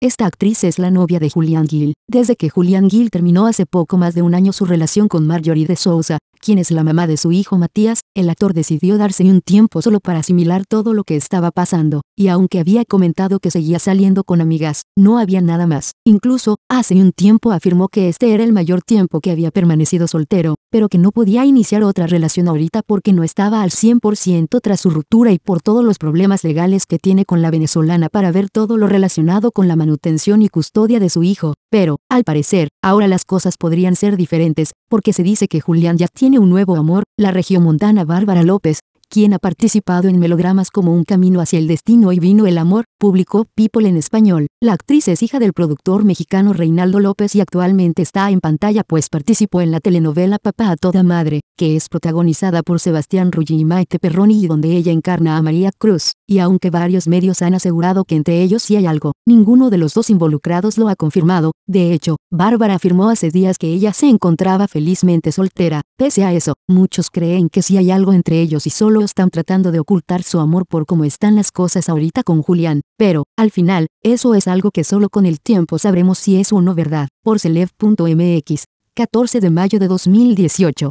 Esta actriz es la novia de Julian Gill. Desde que Julian Gill terminó hace poco más de un año su relación con Marjorie de Souza quien es la mamá de su hijo Matías, el actor decidió darse un tiempo solo para asimilar todo lo que estaba pasando, y aunque había comentado que seguía saliendo con amigas, no había nada más. Incluso, hace un tiempo afirmó que este era el mayor tiempo que había permanecido soltero, pero que no podía iniciar otra relación ahorita porque no estaba al 100% tras su ruptura y por todos los problemas legales que tiene con la venezolana para ver todo lo relacionado con la manutención y custodia de su hijo. Pero, al parecer, ahora las cosas podrían ser diferentes, porque se dice que Julián ya tiene tiene un nuevo amor, la regiomontana Bárbara López, quien ha participado en melodramas como Un camino hacia el destino y Vino el amor, publicó People en español. La actriz es hija del productor mexicano Reinaldo López y actualmente está en pantalla pues participó en la telenovela Papá a toda madre, que es protagonizada por Sebastián Rulli y Maite Perroni y donde ella encarna a María Cruz, y aunque varios medios han asegurado que entre ellos sí hay algo, ninguno de los dos involucrados lo ha confirmado, de hecho, Bárbara afirmó hace días que ella se encontraba felizmente soltera, pese a eso, muchos creen que sí hay algo entre ellos y solo están tratando de ocultar su amor por cómo están las cosas ahorita con Julián, pero, al final, eso es algo que solo con el tiempo sabremos si es o no verdad. Por 14 de mayo de 2018.